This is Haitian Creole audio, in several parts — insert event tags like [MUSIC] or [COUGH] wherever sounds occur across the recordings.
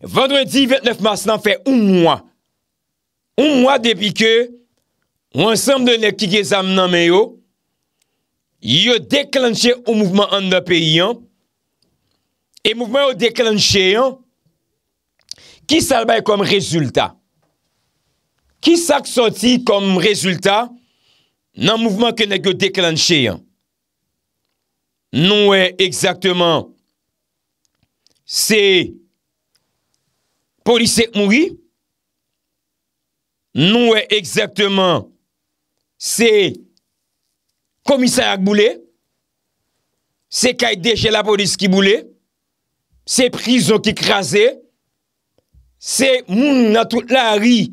Vendredi 29 mars nan fè un mwa. Un mwa depi ke wansanm de nek ki ge zam nan me yo yo deklanche ou mouvment an nan peyi an e mouvment yo deklanche an ki salbay kom rezultat. Ki sak soti kom rezultat nan mouvment ke nek yo deklanche an. Nou e, ekzaktman se Polise moui, nou e eksepteman se komisay ak boule, se kaide che la polise ki boule, se prizon ki krasi, se moun nan tout la ri,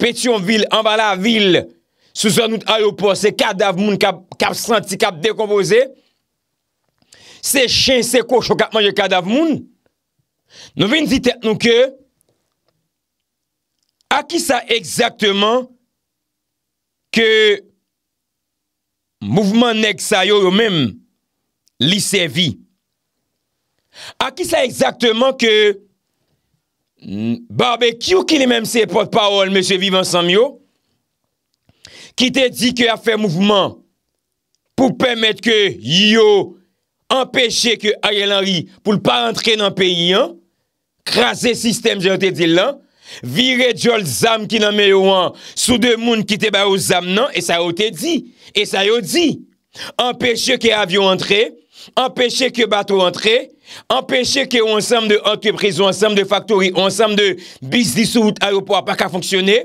petyon vil, ambala vil, sou zanout ayopo, se kadaf moun kap santi, kap dekompose, se chen, se kocho kap manje kadaf moun. Nou vin dite nou ke akisa ekzaktman ke mouvman nek sa yo yo menm li se vi. Akisa ekzaktman ke barbekyou ki li menm se potpawol menm se vivan san yo. Ki te di ke a fe mouvman pou pemet ke yo empeshe ke aye lanri pou l pa rentre nan peyi yo. krase sistem, jote di lan, vire djol zam ki nan me yo an, sou de moun ki te ba yo zam nan, e sa yo te di, e sa yo di, empèche ke avyon antre, empèche ke bato antre, empèche ke ou ansam de antreprezo, ansam de faktori, ansam de bis disout a yo pa, pa ka fonksyone,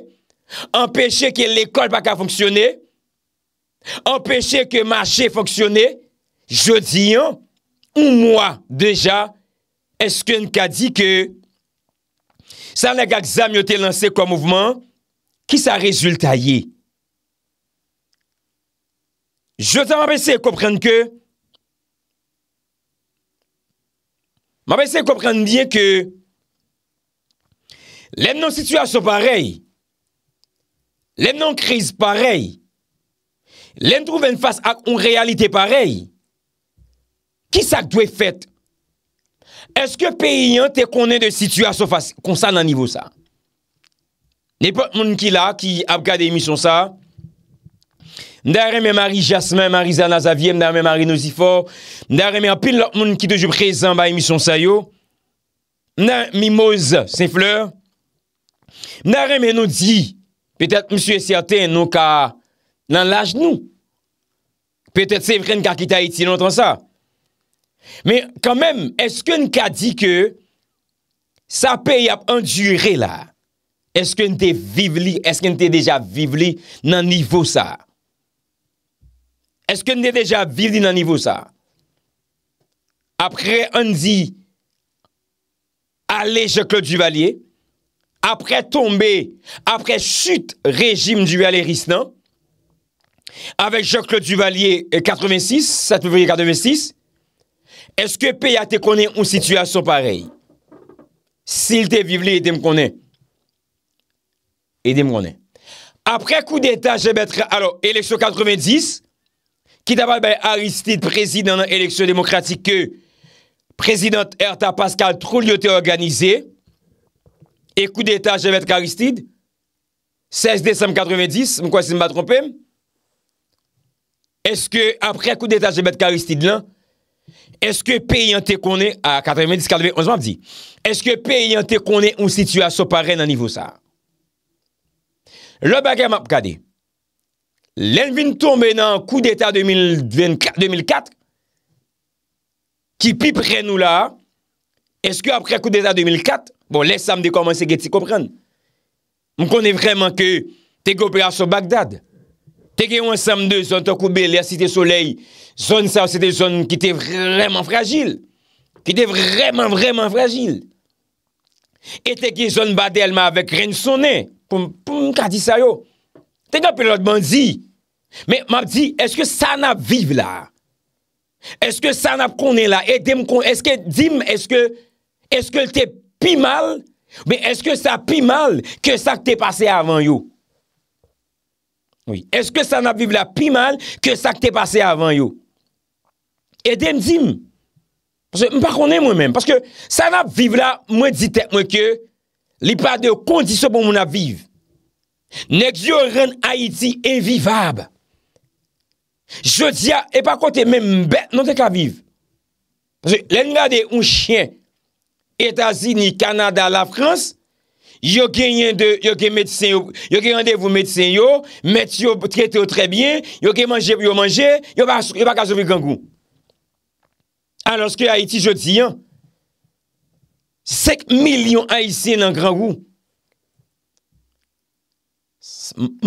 empèche ke l'ekol pa ka fonksyone, empèche ke machè fonksyone, jote di lan, ou mwa deja, Eske n ka di ke san legak zami yo te lanse kon mouvman, ki sa rezultaye? Jotan m apese e koprenn ke m apese e koprenn mien ke lem nan situasyon parey, lem nan kriz parey, lem trouven fase ak un realite parey, ki sa gdwe fèt Eske pey yon te konen de situasyon kon sa nan nivou sa? Ne pot moun ki la ki ap gade emisyon sa? Ndareme mari jasmen, mari zanazavye, mdareme mari nozifor, mdareme apil lop moun ki dejou prezen ba emisyon sayo, mdareme mimoz se fleur, mdareme nou di, petet msou esyate nou ka nan laj nou, petet se vren kakita iti nou tan sa, Mais quand même, est-ce qu'il y a un cas dit que sa paye a enduré là? Est-ce qu'il y a un cas dit que sa paye a enduré là? Est-ce qu'il y a un cas dit que sa paye a enduré là? Après Andy, allez Jacques-Claude Duvalier. Après tomber, après chute régime du Valais-Risnan. Avec Jacques-Claude Duvalier 86, euh, 7 février 86. Eske peya te konen ou situasyon parey? Sil te vivele e te mkonen? E te mkonen. Apre kou d'Etat, jemetre... Alors, eleksyon 90, ki tabal be Aristide prezident nan eleksyon demokratik ke prezident Erta Pascal trolyo te organize. E kou d'Etat, jemetre k'Aristide, 16 désem 90, mkwese mba trompe. Eske apre kou d'Etat, jemetre k'Aristide lan, eske pe yon te konen, a 90, 90, 90, 11 moun ap di, eske pe yon te konen ou situasyon pare nan nivou sa, lò bagè m ap kade, lèn vin tombe nan kou d'eta 2004, ki pi pre nou la, eske ap kre kou d'eta 2004, bon lè samde koman se geti kopren, m konen vreman ke te kopren aso Bagdad, te gen yon samde zan to koube lè a site soley, Zon sa, se te zon ki te vreman fragil. Ki te vreman, vreman fragil. E te ki zon bade elman avek ren sonen. Poum, poum, ka di sa yo. Tenyo pelotman di. Men, map di, eske sa nap vive la? Eske sa nap konen la? E dem konen, eske dim, eske, eske te pi mal? Men, eske sa pi mal ke sa te pase avan yo? Oui, eske sa nap vive la pi mal ke sa te pase avan yo? E de m di m. M pa konen mwen men. Paske sa la viv la mwen di tek mwen ke li pa de kondisyon pou moun la viv. Nek yo ren Aiti evivab. Je di ya e pa kote men m bet nan dek la viv. Paske len gade un chen Etasini, Kanada, la Frans, yo genyende, yo genyende yo genyende, yo genyende, yo genyende, yo genyende, aloske Haiti je di an, sek milyon Haitien nan gran gou,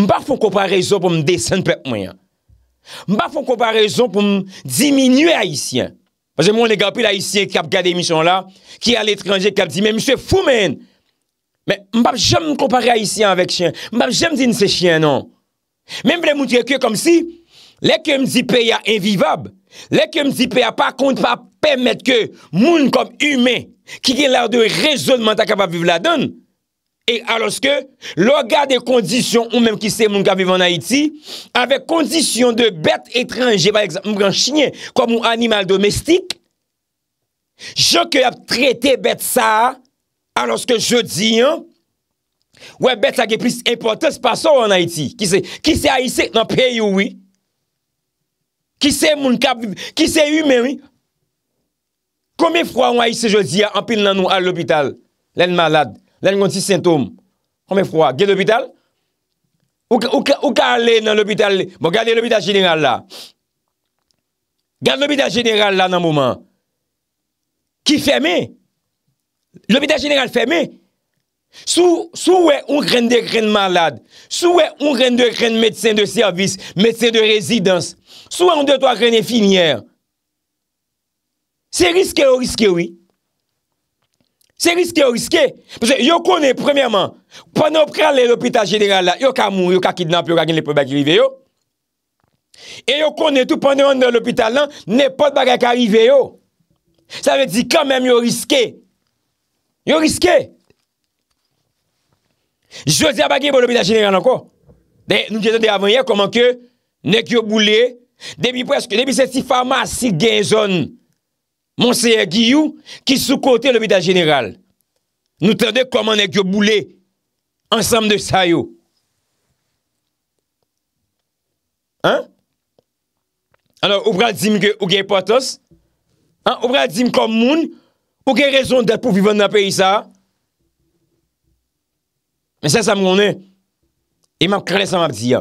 mbap foun kompare yon pou m deysen pep mwen, mbap foun kompare yon pou m diminuye Haitien, wazè mwen negan pi l'Haitien kap gade misyon la, ki al etranje kap di, mwen mse fou men, mbap jem m kompare Haitien avek chien, mbap jem din se chien non, mwen m vle mouti ke kom si, lè ke m dipe ya envivab, lè ke m dipe ya pa kont pa pape, permèt ke moun kom humè ki gen lardou rezonman ta kap aviv la don, e aloske loga de kondisyon ou mèm ki se moun kap aviv an Haiti, avè kondisyon de bet etranjè, mwen chinyè, kom ou animal domestik, jok yo ap trete bet sa aloske je di, wè bet sa ge plis importans pa sa ou an Haiti, ki se aisek nan peyi ou wè, ki se moun kap viv, ki se humè wè, Kome fwa ou a yi se jeziya anpil nan nou al l'opital? Len malad, len konti sintoum. Kome fwa, gen l'opital? Ou ka ale nan l'opital? Bon, gade l'opital general la. Gade l'opital general la nan mouman. Ki feme? L'opital general feme? Sou we ou ren de ren malad? Sou we ou ren de ren medsen de servis? Medsen de rezidans? Sou we ou de to ren de finier? Sou we ou de to ren de finier? Se riske yo riske oui. Se riske yo riske. Yo konen premèman. Pwè nan pral lè l'hôpital jenèran la. Yo ka moun. Yo ka kidnamp. Yo ka gen lè pou bagi rive yo. E yo konen tout. Pwè nan l'hôpital lan. Nè pot bagay ka rive yo. Sa ve di kèmèm yo riske. Yo riske. Jou di ap bagi pou bon, l'hôpital jenèran la kò. Nou genon de avan yè. Koman ke. Nè ki yo boulè. Debi preske. Debi se si famas si genzon. Debi se si famas si genzon. Monserye Giyou ki soukote le vida general. Nou tade koman e gyo boule ansam de sa yo. An? An nou oubra di mge ougey patos? An oubra di m kom moun? Ougey rezon de pou vivon nan peyi sa? Men sa sa mounen, e map kare sa map di ya.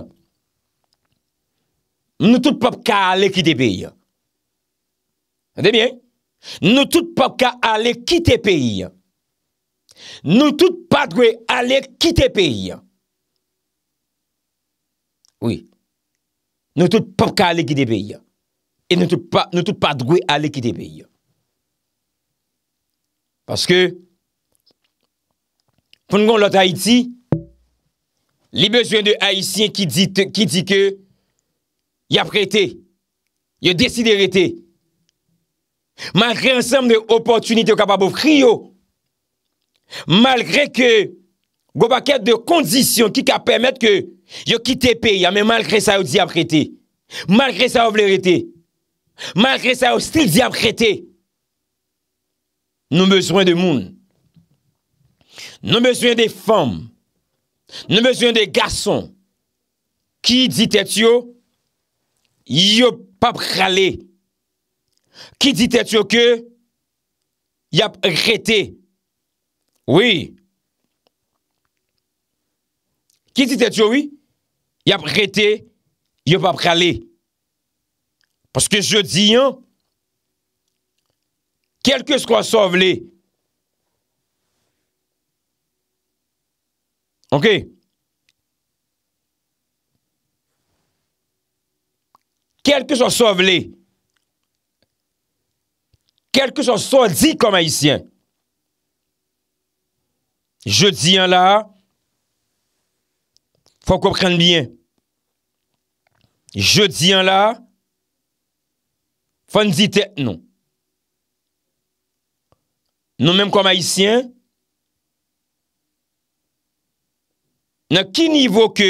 M nou tout pop ka ale ki de peyi ya. Ate bien? Ate bien? Nou tout pa ka ale kite peyi. Nou tout pa dwe ale kite peyi. Oui. Nou tout pa ka ale kite peyi. E nou tout pa dwe ale kite peyi. Paske, pou nou kon lot Haiti, li bezwen de Haitien ki di ke ya prete, ya desiderete, Malgre ansem de opotunite yo kapabou friyo. Malgre ke go paket de kondisyon ki ka pemet ke yo kite peyi. Ame malgre sa yo diapreti. Malgre sa yo vlereti. Malgre sa yo stil diapreti. Nou bezwen de moun. Nou bezwen de fom. Nou bezwen de gason. Ki ditet yo. Yo pap rale. Yo pap rale. Ki dit et yo ke, yap rete. Oui. Ki dit et yo, oui, yap rete, yo pa prale. Paske je di, yo, kelke skwa so vle. Ok. Kelke skwa so vle. Ok. kelke chanson di kom haisyen. Je di an la, fò kòpren bien. Je di an la, fò n di te, nou. Nou menm kom haisyen, nou menm kom haisyen, nan ki nivou ke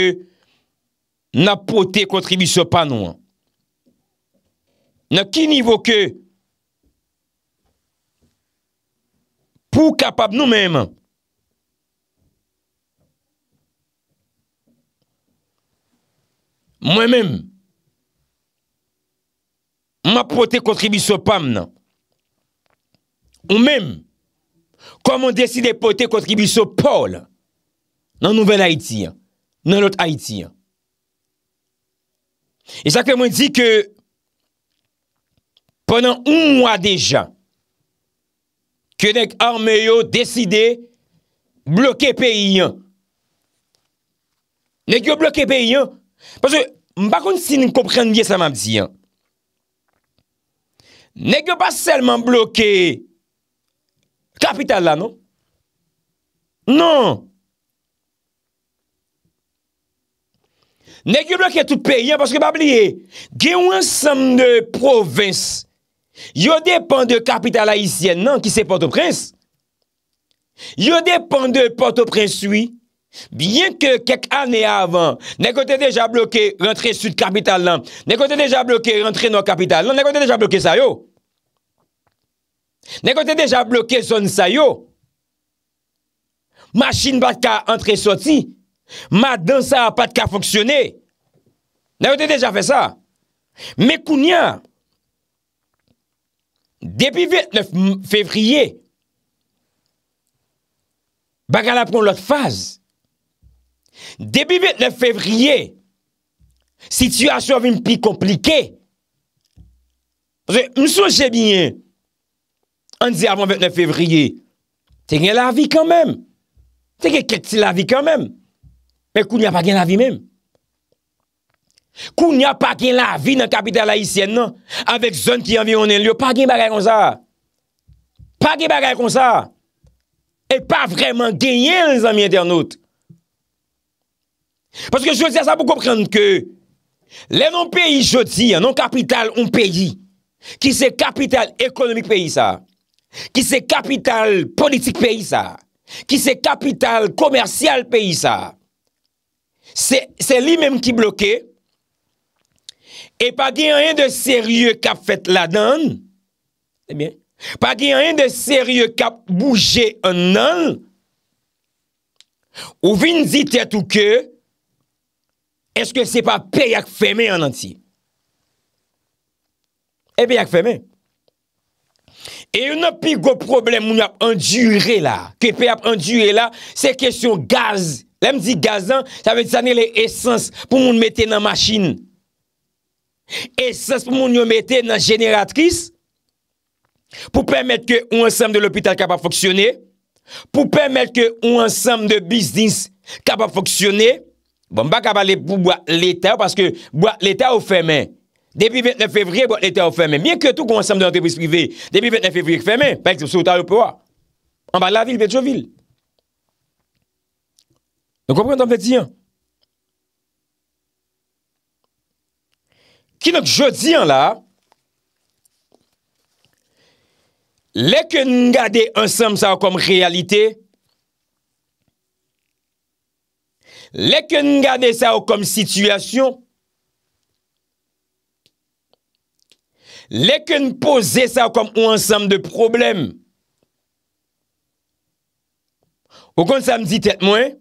napote kontribisyon panouan. Nan ki nivou ke pou kapab nou men. Mwen men, mwen apote kontribis yo pam nan. Ou men, kon mwen deside apote kontribis yo Paul, nan nouvel Haiti, nan lot Haiti. E sakle mwen di ke, ponan un mwa deja, kwen ek arme yo deside bloke peyi an. Nek yo bloke peyi an, paswe mbakoun si n konpren liye sa mabzi an. Nek yo pa selman bloke kapital la, non? Non! Nek yo bloke tout peyi an, paswe mbakoun si n konpren liye sa mabzi an. Yo depan de kapital haisyen nan ki se portoprens. Yo depan de portoprens soui. Bien ke kek ane avan. Nèkote deja bloke rentre sud kapital nan. Nèkote deja bloke rentre nord kapital nan. Nèkote deja bloke sayo. Nèkote deja bloke son sayo. Mâ chine bat ka antre soti. Mâ dansa pat ka fonksyonè. Nèkote deja fe sa. Mè kounyan. Depi 8-9 fevriye, bakal apon lot faz. Depi 8-9 fevriye, si ti a chou avim pi komplike, msou jemye, an di avon 8-9 fevriye, te gen la vi kanmem. Te gen ket ti la vi kanmem. Men kou ni apak gen la vi menm. Kou n'y a pa gen la vi nan kapital laisyen nan Avèk zon ki yon vi yon en liyo Pa gen bagay kon sa Pa gen bagay kon sa E pa vreman genyen nan zan miye der not Paske jodi a sa pou komprende ke Le nan peyi jodi Nan kapital un peyi Ki se kapital ekonomik peyi sa Ki se kapital politik peyi sa Ki se kapital komersyal peyi sa Se li menm ki bloke Si E pa gen yon eh yon de serye kap fèt la dan, pa gen yon yon de serye kap boujè an nan, ou vin di tèt ou kè, eske se pa peyak fèmè an nan ti? E eh peyak fèmè. E yon nan pi go problem moun ap endurè la, ke peyap endurè la, se kèsyon gaz. Lèm di gazan, sa mè di sanè le esans pou moun metè nan machin. E sas pou moun yo mette nan jeneratris pou pwemet ke ou ansam de l'opital kapap foksyone, pou pwemet ke ou ansam de biznis kapap foksyone, bon ba kapal pou bwa l'Etat ou paske bwa l'Etat ou femen. Depi 29 fevriye bwa l'Etat ou femen. Mye ke tou kon ansam de l'opital privé, depi 29 fevriye ke femen, pek sou ta yo pouwa. An ba la vil ve tjo vil. Nou kompren ton fet ziyan? ki nouk jodi an la, lek an gade ansam sa wakom realite, lek an gade sa wakom situasyon, lek an pose sa wakom wansam de problem, ou kon sa mdi tet mwen,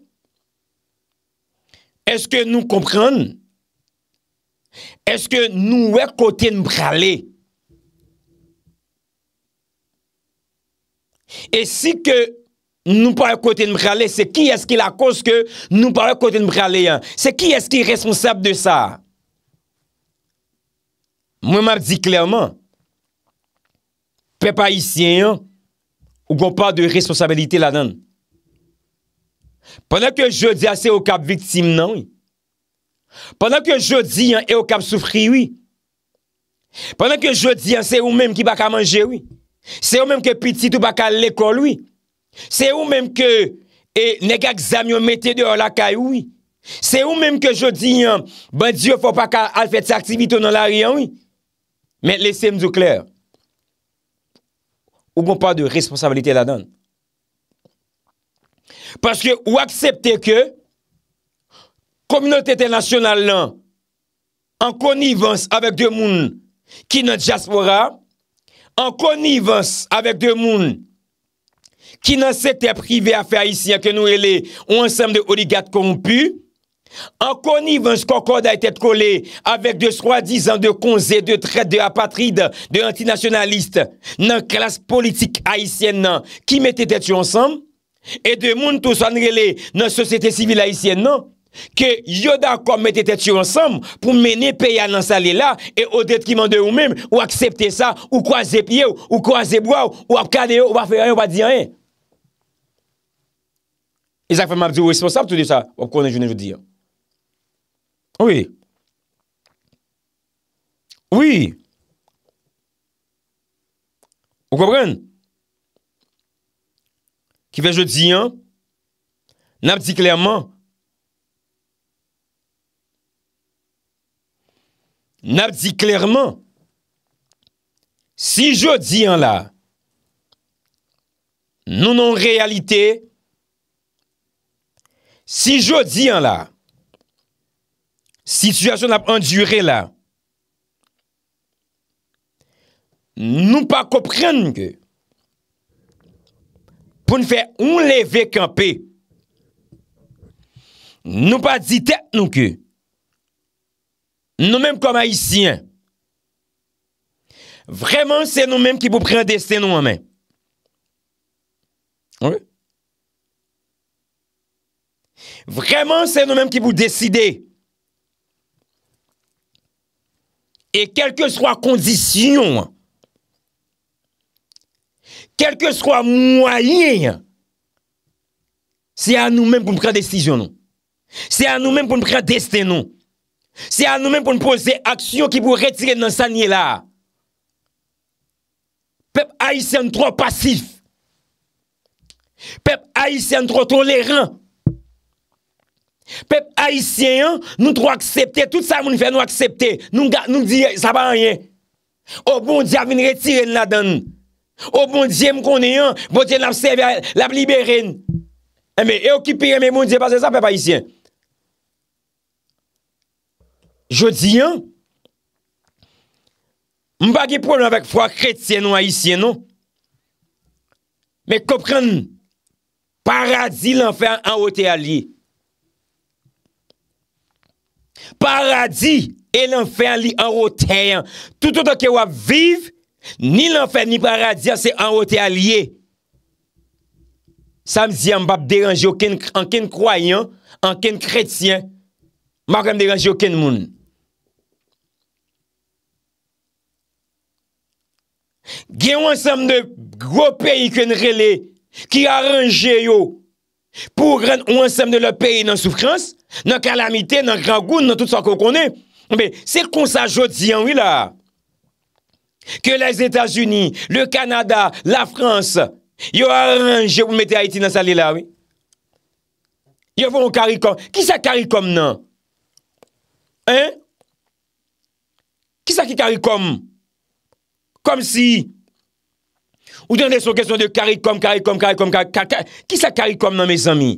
eske nou komprenn, Eske nou wè kote mbrale? E si ke nou wè kote mbrale, se ki eske la koske nou wè kote mbrale yan? Se ki eske responsable de sa? Mwen mwen di klerman, pe pa isye yan, ou gwen pa de responsabilite la nan. Pendan ke jodi ase o kap viktim nan, Pendan ke jodi yon e okap soufri yon Pendan ke jodi yon se ou menm ki baka manje yon Se ou menm ke pitit ou baka lekol yon Se ou menm ke negak zamyon mette de ou lakay yon Se ou menm ke jodi yon Ben diyo fwa pa ka alfet aktivito nan laryon yon Met lesem zou kler Ou bon pa de responsabilite la don Paske ou aksepte ke Komunotete nasyonal nan an konivans avek de moun ki nan jaspora, an konivans avek de moun ki nan sete prive afe aisyen ke nou ele ou ansenm de oligat kompu, an konivans koko da etet kole avek de swadi zan de konze, de trete, de apatride, de antinasyonaliste, nan klas politik aisyen nan ki metet etu ansenm, e de moun tou sanrele nan sosete sivil aisyen nan, Ke yoda kon mette tetyo ansam pou mene peya nan sali la e odet ki mande ou mèm ou aksepte sa ou kwa zepye ou kwa zepwa ou ap kade ou wafè an ou wadi an E zak fèm ap di ou esponsab tout di sa wap konen jounen jounen Oui Oui Ou kopren Ki fè jounen jounen Nap di klerman nap di klèrman, si jò di an la, nou nan reyalite, si jò di an la, situasyon nap endurè la, nou pa koprenn mke, pou nfe ou le vek an pe, nou pa di tek nou ke, Nou menm kwa maissyen. Vremen se nou menm ki pou pre destenon anmen. Vremen se nou menm ki pou deside. E kelke swa kondisyon. Kelke swa mwanyen. Se a nou menm pou pre destenon. Se a nou menm pou pre destenon. Se anou men pou nou pon se aksyon ki pou retire nan sanye la. Pep aisyen nou tro pasif. Pep aisyen nou tro toleran. Pep aisyen nou tro aksepte. Tout sa moun fè nou aksepte. Nou diye sa pa anye. O bon diye avine retire nan la dan. O bon diye m konen yon. Bon diye nabseve, nabliberen. Eme, e okipire men bon diye pasif sa pep aisyen. Jodi yon, mba ki problem vek fwa kretyen ou ayisyen nou. Me kopren, paradi l'enfer anote a li. Paradi e l'enfer li anote a. Toutou doke wap viv, ni l'enfer ni paradi a se anote a li. Sa mzi yon mbap deranjyo anken kroyen, anken kretyen. Mbap deranjyo anken moun. gen wansam de go peyi kwen rele ki aranje yo pou ren wansam de le peyi nan soufrans nan kalamite, nan kragoun nan tout sa kon konen se kon sa jodi anwi la ke les Etats-Unis le Kanada, la France yo aranje, wou mette Haiti nan sali la yo voun karikom ki sa karikom nan hein ki sa ki karikom kom si, ou tande sou kesyon de karikom, karikom, karikom, ki sa karikom nan mes ami?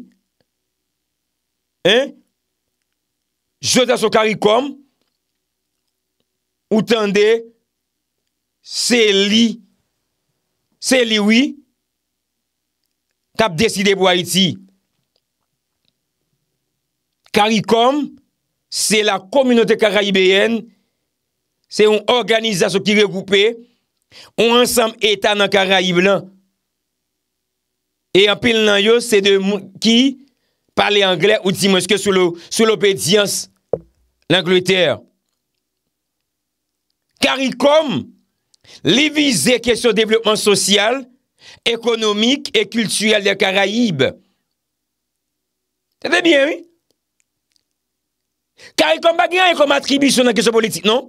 Hein? Jota sou karikom, ou tande, se li, se liwi, tap deside pou ha iti. Karikom, se la kominote kakaibeyen, se yon organizasyon ki revoupeye, On ansam eta nan Karaib lan. E apil nan yo, se de moun ki pale Anglè ou di monske sou l'opedyans l'Angleterre. Karikom li vize kèsyon devlopman sosyal, ekonomik e kültyal de Karaib. Se ve bien, oui. Karikom pa gen yon kom atribisyon nan kèsyon politik, non?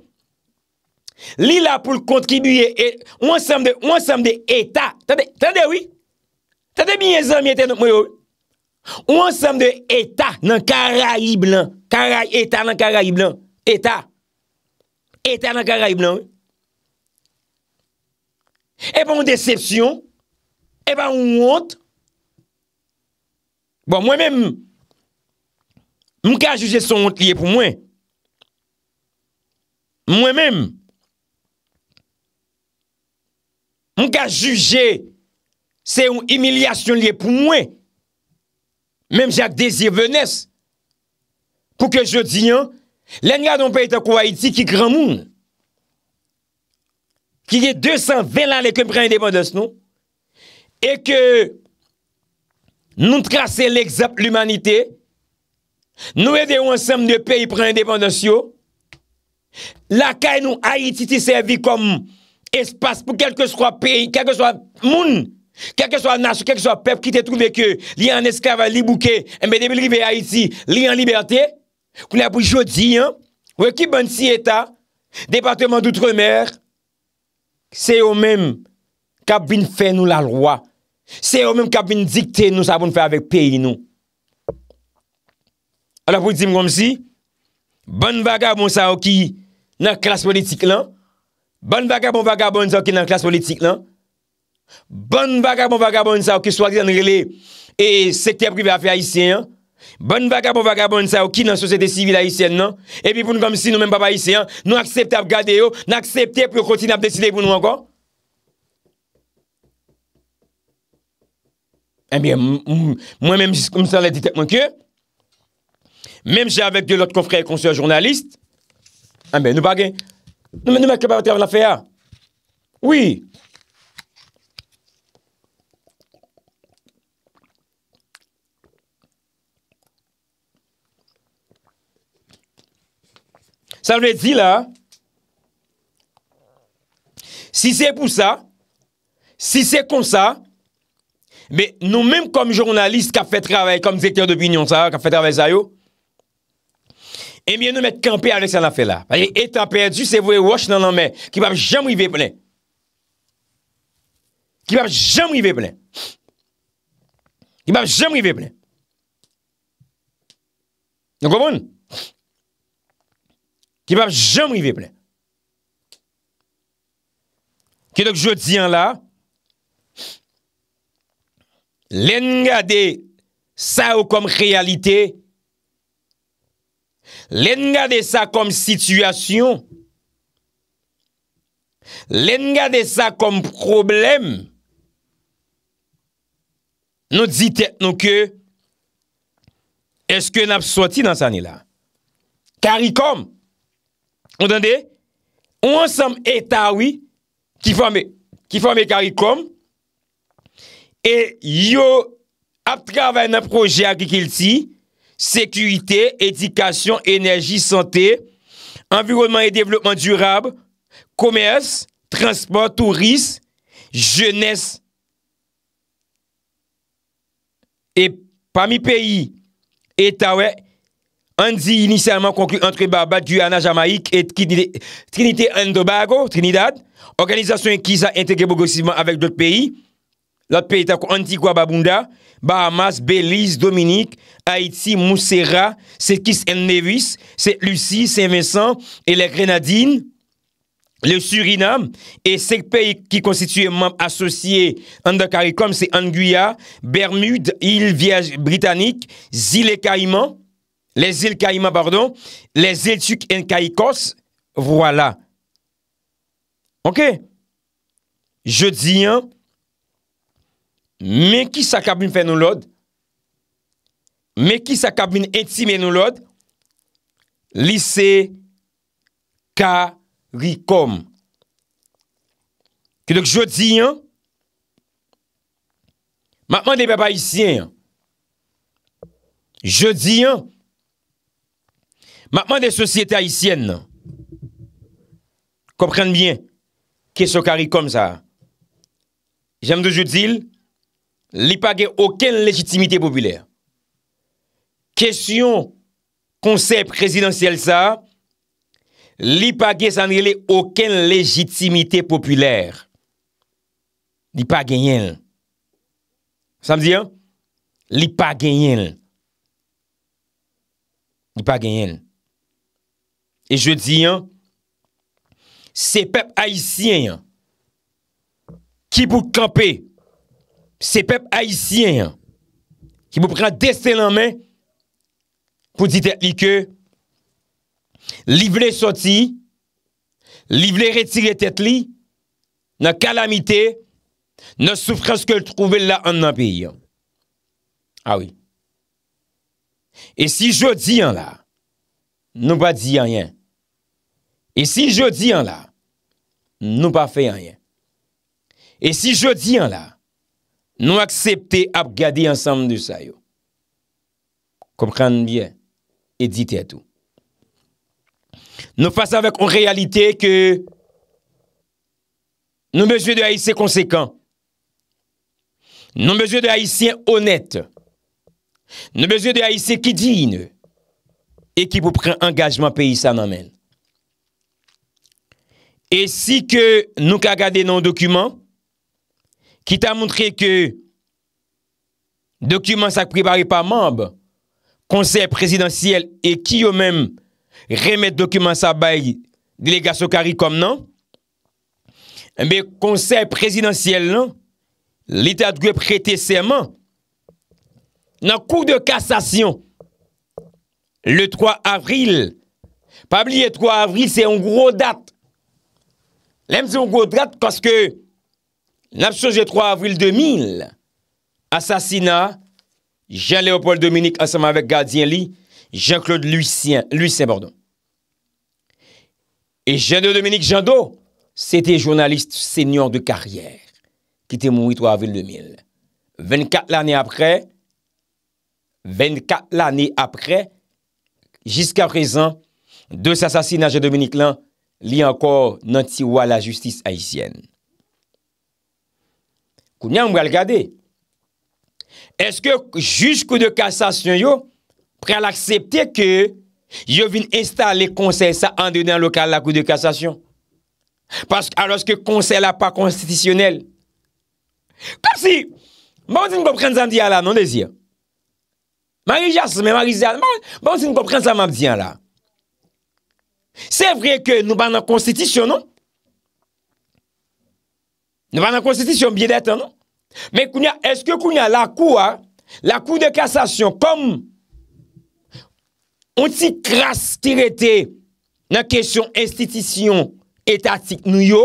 Li la pou kontribuyen e, ou ansam de Eta. Tande, tande oui? Tande miye zan miye ten nou mwoy oui? Ou ansam de Eta nan Karayi blan. Karayi Eta nan Karayi blan. Eta. Eta nan Karayi blan oui? Epa ou decepsyon. Epa ou ont. Bon, mwen menm. Mwen ka a juje son ont liye pou mwen. Mwen menm. mwen ka juje se yon emilyasyon liye pou mwen, menm jak dezi venes, pou ke jodi yon, len yon pey tako Haiti ki kran moun, ki yon 220 lale kwen pre-independens nou, e ke nou trase l'exap l'umanite, nou e deyon ansem de pey pre-independens yon, la kwen nou Haiti ti servi kwen moun, espas pou kelke swa pey, kelke swa moun, kelke swa nas, kelke swa pep, ki te trouve ke li an eskava, li bouke, mbe debe li ve a iti, li an liberte, kou la pou jodi, wè ki bon si etat, departement d'outremer, se yo men, kap vin fe nou la lwa, se yo men kap vin dikte nou sa bon fe avèk pey nou, ala pou di m kom si, bon vaga bon sa ok, nan klas politik lan, Bon vagabon vagabon sa ou ki nan klas politik nan? Bon vagabon vagabon sa ou ki swa di nan rele e sektyen privé afe a isyen nan? Bon vagabon vagabon sa ou ki nan sosyete sivil a isyen nan? E pi pou nou kom si nou men pap a isyen, nou aksept ap gade yo, nou aksepte pou yo kontine ap desile pou nou ankon? E mi, eh mwen men msèm lè ditèk mwen kye, men msèm avèk de lòt kofre konsoy jounalist, e eh mi, nou bagè, Nous de la wanafea. Oui. Ça veut dire là, si c'est pour ça, si c'est comme ça, mais nous-mêmes comme journalistes qui a fait travail, comme directeur d'opinion, ça, qui a fait travail ça, yo, E eh miye nou met kampe a lèk sa la fè la. Fè li, etan perdi, se vwe wòsh nan nan mè. Ki wap jam wivè plè. Ki wap jam wivè plè. Ki wap jam wivè plè. Nè kouboun? Ki wap jam wivè plè. Kèdok jwè diyan la, lè nga de sa ou kom realite, ki wap jam wivè plè. Len nga de sa kom sityasyon. Len nga de sa kom problem. Nou di te nou ke, eske nap soti dans ane la. Karikom. Ondande? Ou ansanm etawi, ki fome karikom, e yo ap travay nan proje akikil ti, ki fome karikom, Sékuité, edikasyon, enerji, santé, environnement et développement durable, komers, transport, tourisme, jeunesse. Et parmi pays, Etat, Andi initialement conclut entre Barbat, Guyana, Jamaïque et Trinité-Andobago, Trinidad, organizasyon qui sa integre beaucoup de ciment avec d'autres pays, l'autre pays, Andi, Guababunda, Bahamas, Belize, Dominique, Haïti, Moussera, Sekis Nevis, Saint lucie Saint-Vincent et les Grenadines, le Suriname et ces pays qui constituent membres associés en CARICOM, c'est Anguilla, Bermude, île Vierge britannique, îles Caïmans, les îles Caïmans, pardon, les îles Tuc et Caïcos, voilà. OK? Je dis, hein, Mè ki sa kabin fè nou lod? Mè ki sa kabin etime nou lod? Lise karikom. Kèdèk jodi yon? Mèkman de beba hisyen. Jodi yon? Mèkman de sosyete hisyen nan. Koprenn bien. Kèso karikom sa. Jem de jodi yon? Li pa gen oken legitimite populer. Kesyon konsep rezidansyel sa, li pa gen sanyele oken legitimite populer. Li pa genyen. Sa m di an? Li pa genyen. Li pa genyen. E je di an, se pep haisyen, ki pou kampe, Se pep haisyen yon, ki mou prena deste lan men, pou di tet li ke, livle soti, livle retire tet li, nan kalamite, nan soufreske l'trouve la an nan pi yon. Ah Awi. E si jo di yon la, nou pa di yon yon. E si jo di yon la, nou pa fe yon yon. E si jo di yon la, Nou aksepte ap gade ansanm de sa yo. Kompran bien. Edite a tou. Nou fasa vek an realite ke nou bejou de haise konsekant. Nou bejou de haise honet. Nou bejou de haise ki di in yo. E ki pou pren angajman pe isan an men. E si ke nou ka gade nan dokumen, ki ta mountre ke dokumen sa pripare pa mamb, konser prezidentiyel, e ki yo men remet dokumen sa bay glegasokari kom nan, mbe eh konser prezidentiyel nan, lita dwe prete seman, nan kou de kasasyon, le 3 avril, pa bli e 3 avril, se yon gro dat, lem se yon gro dat, koske, N apsoje 3 avril 2000, asasina Jean-Léopold Dominique ansama vek gardien li, Jean-Claude Louis Saint-Bordon. Et Jean-Dominique Jandot, sete jounaliste sènyor de karrière, ki te moui 3 avril 2000. 24 l'anè apre, 24 l'anè apre, jiska prezan de s'asasina Jean-Dominique l'an, li ankor nan ti wala justice haïsyenne. Nyan mwen al gade Eske juz kou de kassasyon yo Pren l'aksepte ke Yo vin installe konser sa An dene an lokal la kou de kassasyon Paske aloske konser la pa Konstitisyonel Kasi Mwen si mwen pren zam diya la non dezi Mwen si mwen pren zam am diya la Mwen si mwen pren zam am diya la Se vre ke nou ban Konstitisyonon Nou pa nan konstitisyon, biye det, anon? Men kounya, eske kounya, la non? kou, an? La kou de kassasyon, kom onti kras kirete nan kesyon institisyon etatik nou yo,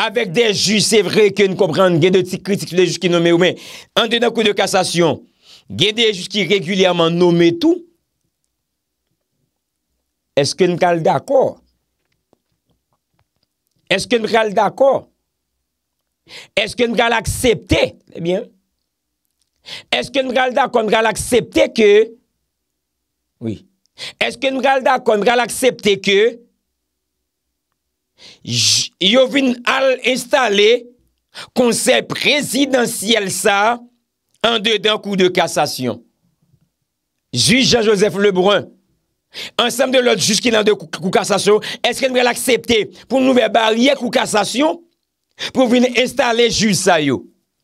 avek de ju, se vre, ken koubran, gen de ti kritik, le ju ki nome ou, men, an de nan kou de kassasyon, gen de ju ki regulyaman nome tou, eske m kal da kou? Eske m kal da kou? Est-ce que nous allons l'accepter eh? Est-ce que nous allons l'accepter que... Est-ce que nous allons l'accepter que... Il y a eu une halle installée qu'on s'est présidentielle ça en dedans coup de cassation. Jusque Jean-Joseph Lebrun, ensemble de l'autre jusqu'il en deux coups de cassation, est-ce que nous allons l'accepter pour nouvel barrière coup de cassation? pou vini installe juz sa yo.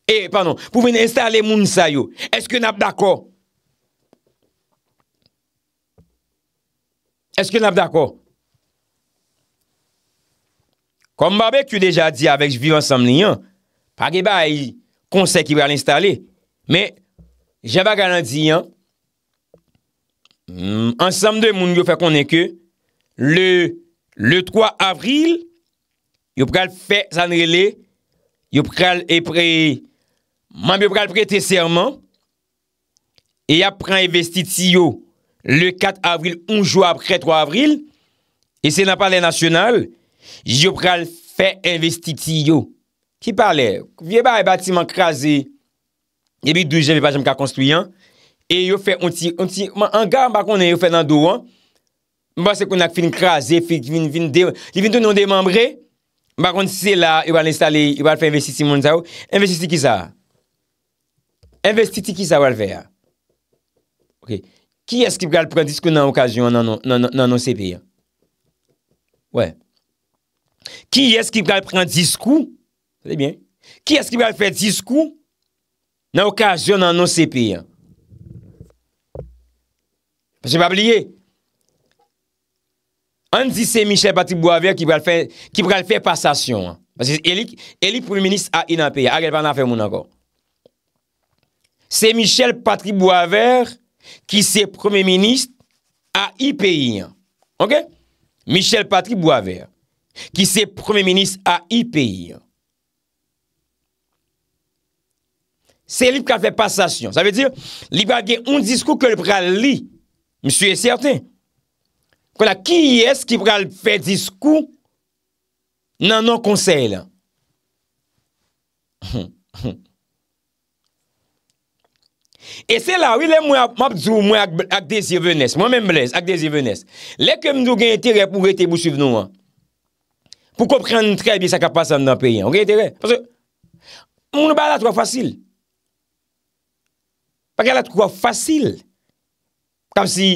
Eh, panon, pou vini installe moun sa yo. Eske nap dako? Eske nap dako? Kom babèk, ki yo deja di avek jvi ansam li yon. Pake ba, yi konsek ki wè al installe. Me, jen ba gana di yon. Mm, ansam de moun yo fè konen ke le 3 avril yo pral fe zanrele, yo pral e pre, man bi yo pral pre te serman, e ya pran e vestiti yo, le 4 avril, 11 jou apre 3 avril, e se nan pale nasyonal, yo pral fe investiti yo, ki pale, vie ba e batiman krasi, e bi doujè, ve pa jem ka konstuyen, e yo fe onti, onti, man angan bakon e yo fe nan douan, mba se kon ak fin krasi, li fin ton yon demambre, Bakon si se la, i wale installe, i wale fè investiti moun za ou, investiti ki za. Investiti ki za wale fè ya. Ki eski wale pren diskou nan okajyon nan nou se pi? Wè. Ki eski wale pren diskou? Se dey byen. Ki eski wale fè diskou nan okajyon nan nou se pi? Fè jè wap liye. Fè jè wap liye. An di se Michel Patry Boisvert ki pral fè passasyon. E li premi minis a i nan peyi. Agèl pa nan fè moun anko. Se Michel Patry Boisvert ki se premi minis a i peyi. Ok? Michel Patry Boisvert ki se premi minis a i peyi. Se li pral fè passasyon. Sa ve di li bagè un diskou ke li pral li. M'su e sèrte. Kwa la ki yes ki pral fè diskou nan nan konsey la. [LAUGHS] E se la, wile mwen ap zou mwen ak desi vènes, mwen men blèz, ak desi vènes. Lè ke mdou genye tere pou rete bou chiv nou an. Pou kopren nou trebi sa kapasan nan peyen. Ok, tere? Pase, moun nou ba la trof fasil. Pa genye la trof fasil. Tam si...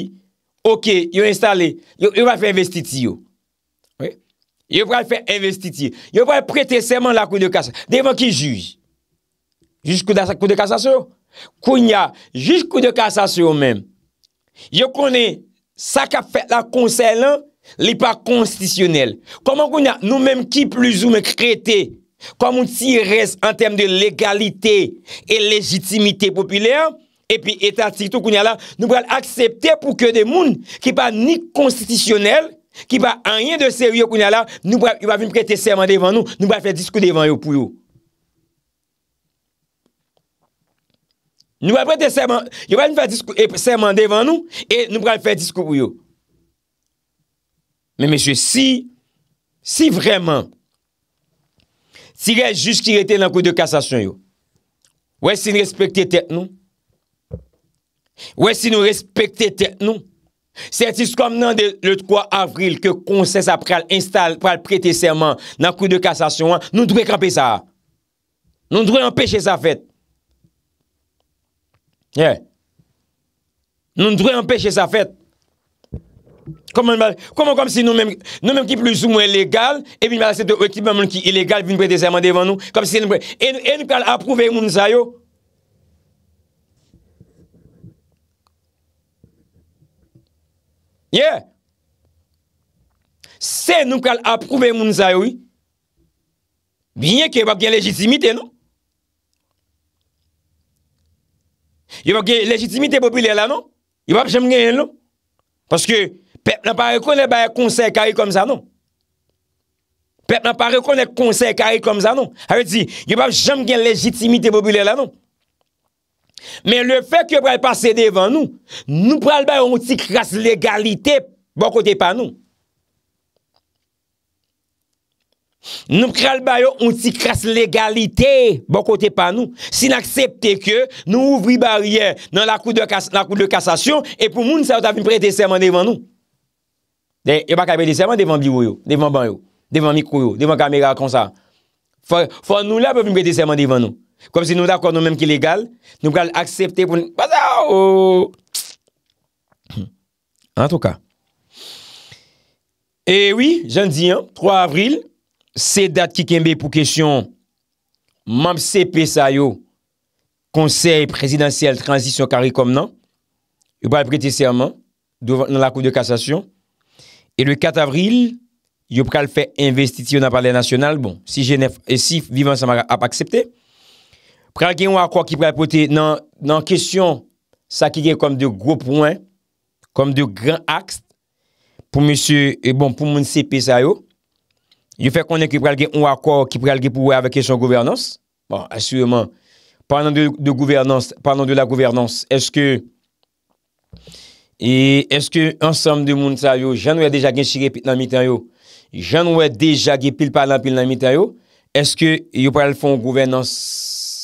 Ok, yon installe, yon va fè investiti yon. Yon va fè investiti yon. Yon va fè prete seman la kou de kassasyon. Devan ki juj? Jouj kou de kassasyon? Kounya, jouj kou de kassasyon men. Yon konen, sa ka fè la konsey lan, li pa konstisyonel. Koman kounya, nou menm ki plouzou men krete, koman ti res en tem de legalite e legitimite popilyen, epi etatik tou koun yala, nou pral aksepte pou ke de moun ki pa ni konstitisyonel, ki pa anyen de seri yo koun yala, nou pral yon prete serman devan nou, nou pral fè diskou devan yo pou yo. Nou pral prete serman, yon pral fè diskou, eh, serman devan nou, et nou pral fè diskou pou yo. Men, men, si, si vreman, si rejus ki rejete nan kou de kassasyon yo, wè si nrespekti tet nou, Ouè si nou respekte te nou. Sè ti skom nan le 3 avril ke konsè sa pral prete serman nan kou de kassasyon an, nou dwe krepe sa. Nou dwe empèche sa fèt. Yeah. Nou dwe empèche sa fèt. Koman kom si nou menm ki plouzou mwen legal e bin malase de wè ki mwen mwen ki ilégal vin prete serman devan nou, kom si se nou prete. E nou kal e aprouve moun sa yo? Se nou kal aproube moun zayoui, bine ki yo wap gen legitimite nou. Yo wap gen legitimite popule la nou. Yo wap jem gen yen non? nou. Paske pep nan pa rekonek baye konsek a yi kom zan nou. Pep nan pa rekonek konsek non? a yi kom zan nou. Yo wap jem gen legitimite popule la nou. Men le fèk yo pral passe devan nou, nou pral bayo onti kras legalite bon kote pan nou. Nou pral bayo onti kras legalite bon kote pan nou. Si n'aksepte ke nou ouvri barye nan la koute de kassasyon, e pou moun sa yo ta fin prete serman devan nou. De, yo pa ka pe de serman devan biwoyo, devan banyo, devan mikwoyo, devan kamera kon sa. Fa nou la pe fin prete serman devan nou. Kom se nou da kon nou menm ki legal, nou pral aksepte pou nou... Wazaw! An tou ka. E wii, jan di an, 3 avril, se dat ki kembe pou kesyon manp se pesa yo, konsey presidansyel transisyon karikom nan, yo pral prete serman, nan la kou de kasasyon, e le 4 avril, yo pral fe investiti yo nan prale nasyonal, bon, si jenef, e si vivan sa ap aksepte, pral gen ou akwa ki pral pote nan nan kesyon sa ki gen kom de gro pwen, kom de gran aks, pou monsi e eh bon pou mounse pisa yo, yo fe konen ki pral gen ou akwa ki pral gen pou wè avè kesyon gouvernance, bon, asuyoman, pranon de gouvernance, pranon de la gouvernance, eske e, eske ansam de mounsa yo, jan wè deja gen chire pit nan mitan yo, jan wè deja gen pil palan pil nan mitan yo, eske yo pral fon gouvernance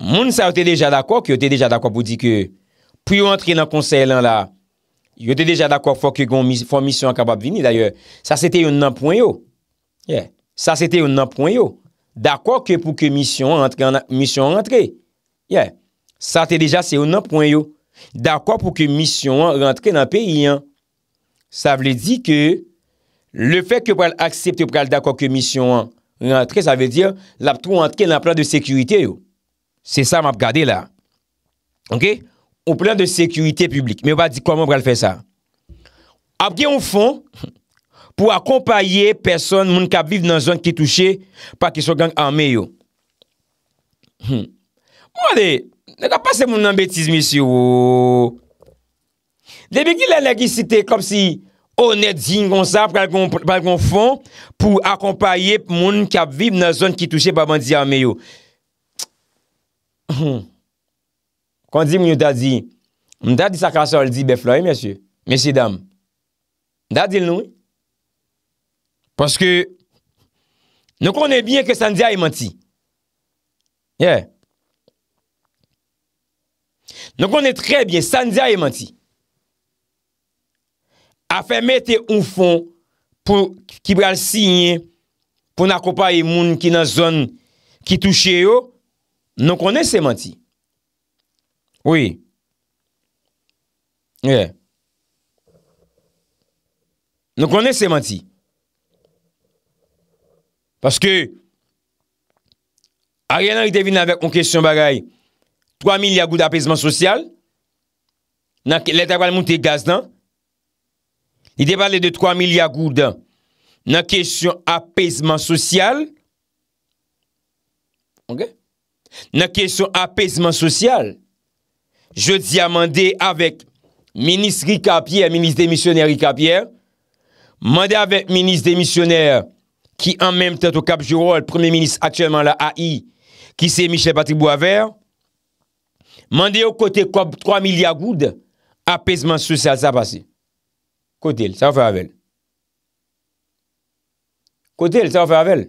Moun sa ou te deja d'akor ki ou te deja d'akor pou di ke pou yon rentre nan konsey lan la. Yon te deja d'akor fòk yon fon misyon akabab vini d'ayor. Sa se te yon nan pwoy yo. Sa se te yon nan pwoy yo. D'akor pou ke misyon rentre. Sa te deja se yon nan pwoy yo. D'akor pou ke misyon rentre nan peyi. Sa vle di ke le fèk yo pral aksept yo pral d'akor ke misyon rentre. Sa vle di la pou rentre nan plan de sekurite yo. Se sa m ap gade la. Ok? Ou plan de sekurite publik. Me w pa di koman w pral fè sa. Ap gen ou fon pou akompaye person moun kap vive nan zon ki touche pa ki sou gang ame yo. Mwen hmm. bon, de, ne ka pase moun nan betis misi wou. Debe ki la negisite kom si honet zin kon sa pral kon fon pou akompaye moun kap vive nan zon ki touche pa bandi ame yo. kon di mwen yo da di, mwen da di sakrasol di befloye, mwen si dam, da di l nou, paske, nou konen bien ke Sandia e manti, ye, nou konen tre bien, Sandia e manti, a fe mette ou fon, pou ki pral signye, pou nakopa e moun ki nan zon, ki touche yo, Nou konen se manti. Oui. Ye. Nou konen se manti. Paske, a rien nan y devine avèk yon kèsyon bagay, 3.000 yagou d'apèzman sosyal, nan lèta wèl moun te gaz nan, y devane de 3.000 yagou d'an, nan kèsyon apèzman sosyal, okè, nan kesyon apesman sosyal, je di a mande avek minis Rikapier, minis demisyoner Rikapier, mande avek minis demisyoner ki an menm tento kapjourol, premi minis atyèman la AI, ki se Michel Patry-Bouaver, mande yo kote 3 milyagoud apesman sosyal sa basi. Kote el, sa wafè avel. Kote el, sa wafè avel.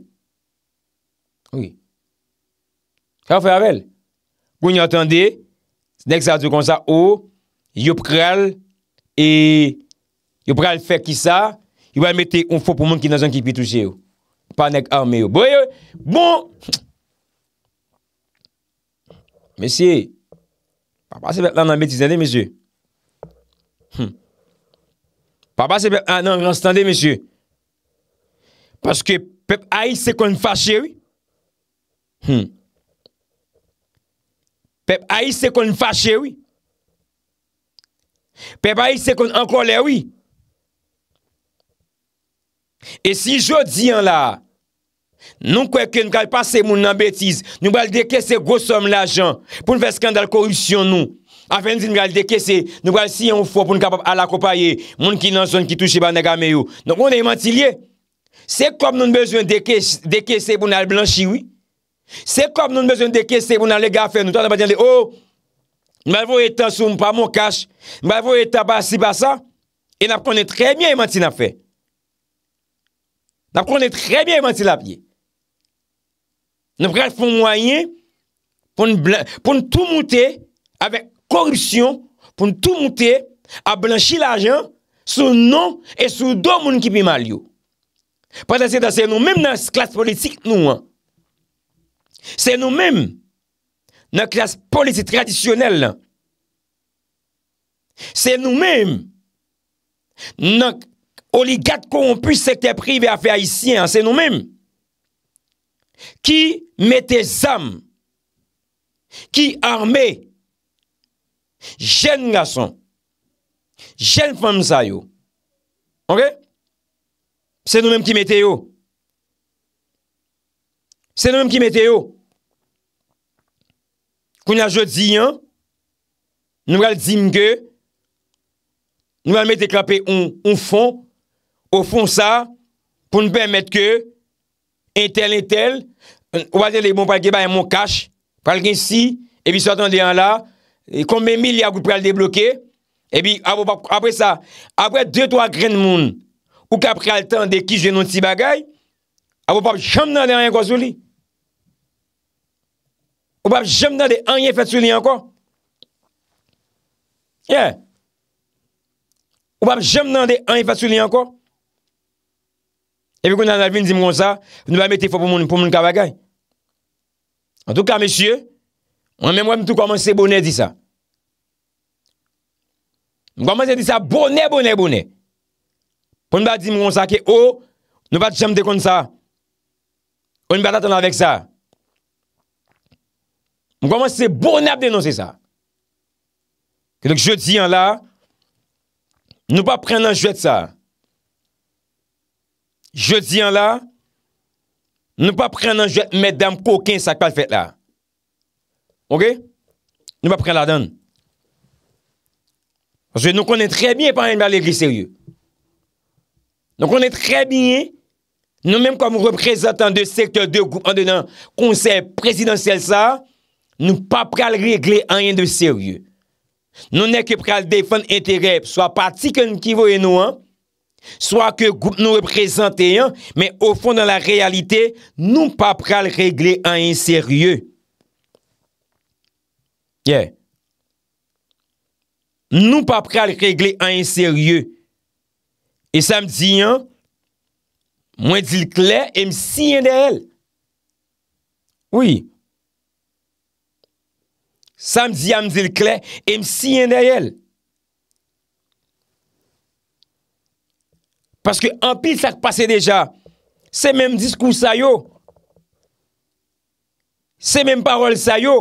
Ouye. Kwa fè avèl? Goun yon attendè, s'nèk sa di kon sa ou, yop krel, e, yop krel fè ki sa, yon wè metè yon fò pou moun ki nan zon ki pi touche ou. Pwa nèk armè ou. Bwè yo, bon! Mèssè, pa pa se bet nan mètisè de, mèssè. Hmm. Pa pa se bet nan mètisè de, mèssè. Paske, pep ay se kon fachè ou. Hmm. pep ayise kon fache wii, pep ayise kon ankole wii, e si jodi an la, nou kweke nou kal pase moun nan betize, nou bal dekese gosom la jan, pou nou feskandal korupsyon nou, afe nou di nou gal dekese, nou bal si an oufo pou nou kapap al akopaye, moun ki nan son ki touche ban nega meyo, nou moun dey mantilye, se kom nou nbezwen dekese pou nou al blanchi wii, Se kom nou nbezoun de kese pou nan lega fe nou, ta nan ba diyan de, oh, mbavou etan sou mpa mou kache, mbavou etan ba si ba sa, e nap konen tremyen yman ti na fe. Nap konen tremyen yman ti la piye. Nap kache pou mwayen, pou ntou mwote, avek korupsyon, pou ntou mwote, a blanchi la jan, sou non, e sou do moun ki pi mal yo. Pas nan se dan se nou, mwen nan se klas politik nou an, Se nou men, nan klas polisi tradisyonel, se nou men, nan oligat konpou sekte prive afe aisyen, se nou men, ki mette zam, ki arme, jen nga son, jen fan zayou, ok, se nou men ki mette yo, se nou men ki mette yo, pou nou a jodi yon, nou al zim ge, nou al met deklape yon fon, ou fon sa, pou nou permette ke, entel entel, ou wazel e bon pal geba yon moun kache, pal gen si, e bi satan deyan la, e konbe mil ya wou pral debloke, e bi apre sa, apre dey to a gren moun, ou kapre al tan dey ki jenon ti bagay, apre pap chanm nan deyan yon gozou li, Ou wap jem nan de an ye fatsou li an kon? Ye. Ou wap jem nan de an ye fatsou li an kon? E pe kon nan alvin di moun sa, nou wap meti fò pou moun kawagay. An tou ka, mesye, wè mè mwè mtou komanse bonè di sa. Mwen komanse di sa, bonè, bonè, bonè. Pon wap di moun sa ki, ou, oh, nou wap jem de kon sa. Ou, nou wap jem de kon sa. Mwen koman se bon ap denonser sa. Kedok je di an la, nou pa pren nan jwet sa. Je di an la, nou pa pren nan jwet, mèdame kokin sa kal fèt la. Ok? Nou pa pren la dan. Kwanse nou konen trè bie, panen mè al égli sè rye. Nou konen trè bie, nou mèm koman reprezentan de sekte de goup, an denan konsèr presidansel sa, nou mèm konen trè bie, Nou pa pral regle an yon de serye. Nou ne ke pral defan enterep. Soa pati kon mkivo eno an. Soa ke nou reprezenten an. Men ou fon nan la realite. Nou pa pral regle an yon serye. Ye. Nou pa pral regle an yon serye. E sa m di an. Mwen di l kle. E m si yon de el. Oui. Oui. Sa non, m di ya m di l kle, e m si yen dayel. Paske an pi sa k pase deja, se menm diskou sa yo, se menm parol sa yo,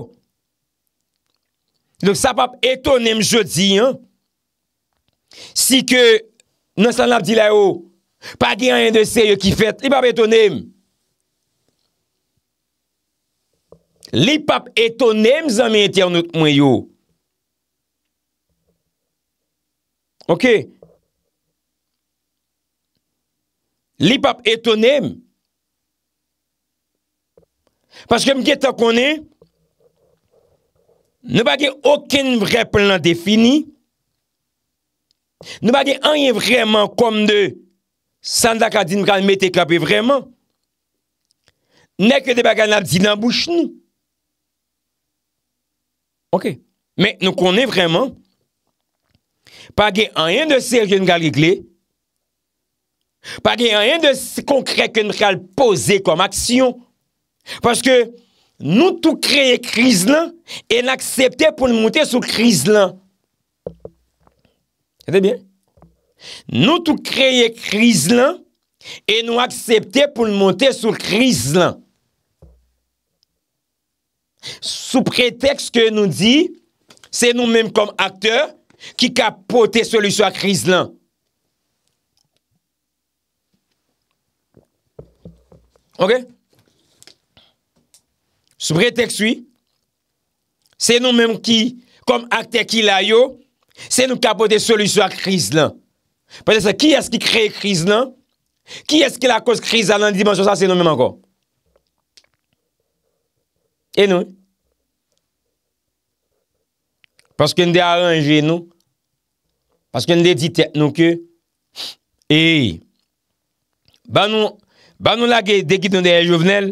lò sa pap etonem jodi, si ke nan san la m di la yo, pa gen yon de se yo ki fet, li pap etonem. Li pap eto nem zanmen ete an nouk mwen yo. Ok. Li pap eto nem. Paske mke ta konen, nou bagye oken vre planan defini, nou bagye anye vreman kom de sandak adin mkan metek api vreman, nek yo te bagan ap zinan bouch nou. Ok, men nou konen vreman, pa ge an yen de se jen gale glee, pa ge an yen de se konkreken ral pose kom aksyon, paske nou tou kreye kriz lan, en aksepte pou l monte sou kriz lan. Se te bie? Nou tou kreye kriz lan, en nou aksepte pou l monte sou kriz lan. Sou pretext ke nou di Se nou menm kom akter Ki kapote solusyon a kriz lan Ok Sou pretext oui Se nou menm ki Kom akter ki la yo Se nou kapote solusyon a kriz lan Patese ki eski kre kriz lan Ki eski la kos kriz lan Dimansyon sa se nou menm anko E nou? Paske nou de a ranje nou? Paske nou de ti tek nou ke? E, ban nou, ban nou la ke deki don de la jovenel?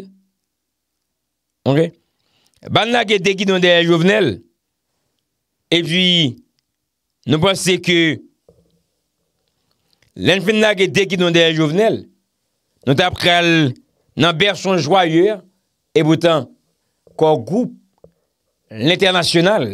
Ok? Ban nou la ke deki don de la jovenel? E vi, nou pas se ke, len fin la ke deki don de la jovenel? Nou tap krel, nan ber son jwayer, e boutan, kwa ou goup l'internasyonal.